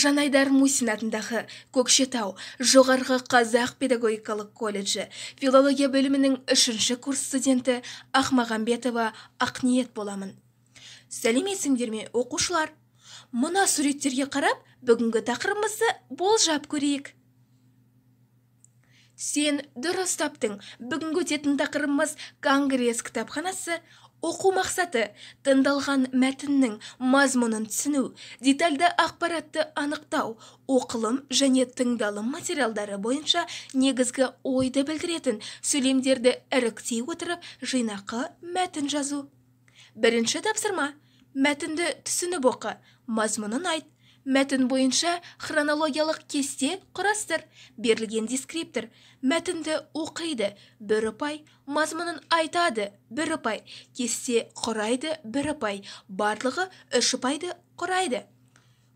жанайдар мусин атындағы көкшетау жоғарғы қазақ педагогикалық колледжі филология бөлімінің үшінші курс студенті ақмағамбетова ақниет боламын сәлеметсіңдер ме оқушылар мына суреттерге қарап бүгінгі тақырыбымызды болжап көрейік сен дұрыс таптың бүгінгі өтетін тақырыбымыз конгресс кітапханасы оқу мақсаты тыңдалған мәтіннің мазмұнын түсіну детальді ақпаратты анықтау оқылым және тыңдалым материалдары бойынша негізгі ойды білдіретін сөйлемдерді іріктей отырып жинақы мәтін жазу бірінші тапсырма мәтінді түсініп оқы мазмұнын айт мәтін бойынша хронологиялық кесте құрастыр берілген дескриптор мәтінді оқиды бір ұпай мазмұнын айтады бір ұпай кесте құрайды бір ұпай барлығы үш ұпайды құрайды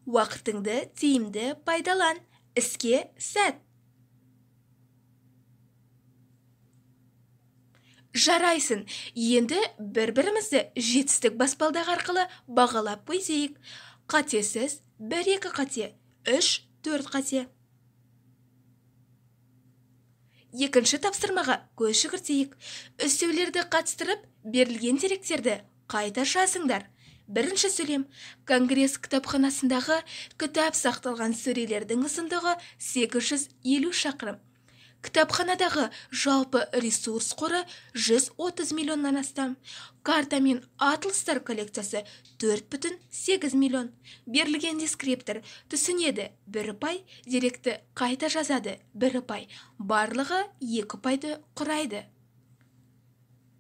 уақытыңды тиімді пайдалан іске сәт жарайсың енді бір бірімізді жетістік баспалдағы арқылы бағалап көзейік қатесіз бір екі қате үш төрт қате екінші тапсырмаға көз жүгіртейік үстеулерді қатыстырып берілген деректерді қайта жазыңдар бірінші сөйлем конгресс кітапханасындағы кітап сақталған сөрелердің ұзындығы 850 шақырым кітапханадағы жалпы ресурс қоры 130 миллионнан астам карта мен атластар коллекциясы 4,8 миллион берілген дескриптор түсінеді бір пай деректі қайта жазады бір пай барлығы екі пайды құрайды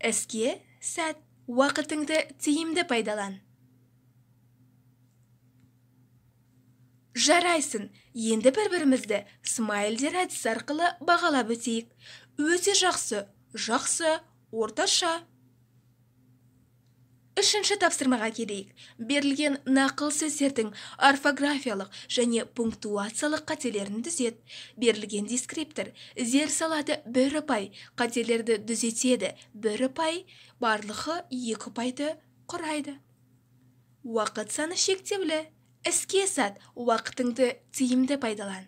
іске сәт уақытыңды тиімді пайдалан жарайсың енді бір бірімізді смайлдер әдісі арқылы бағалап өтейік өте жақсы жақсы орташа үшінші тапсырмаға келейік берілген нақыл сөздердің орфографиялық және пунктуациялық қателерін түзет берілген дескриптор зер салады бір ұпай қателерді түзетеді бір ұпай барлығы екі ұпайды құрайды уақыт саны шектеулі іске сат уақытыңды тиімді пайдалан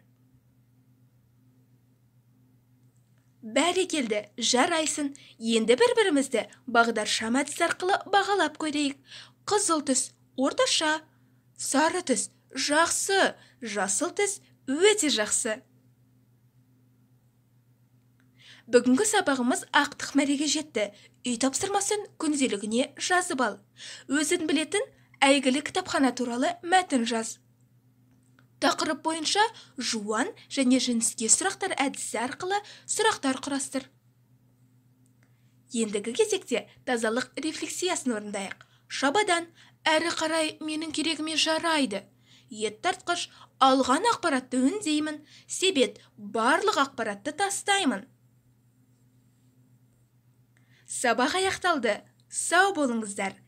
бәрекелді жарайсың енді бір бірімізді бағдаршам әдісі арқылы бағалап көрейік қызыл түс орташа сары түс жақсы жасыл түс өте жақсы бүгінгі сабағымыз ақтық мәреге жетті үй тапсырмасын күнделігіне жазып ал өзің білетін әйгілі кітапхана туралы мәтін жаз тақырып бойынша жуан және жіңішке сұрақтар әдісі арқылы сұрақтар құрастыр ендігі кезекте тазалық рефлексиясын орындайық шабадан әрі қарай менің керегіме жарайды ет тартқыш алған ақпаратты өңдеймін себет барлық ақпаратты тастаймын сабақ аяқталды сау болыңыздар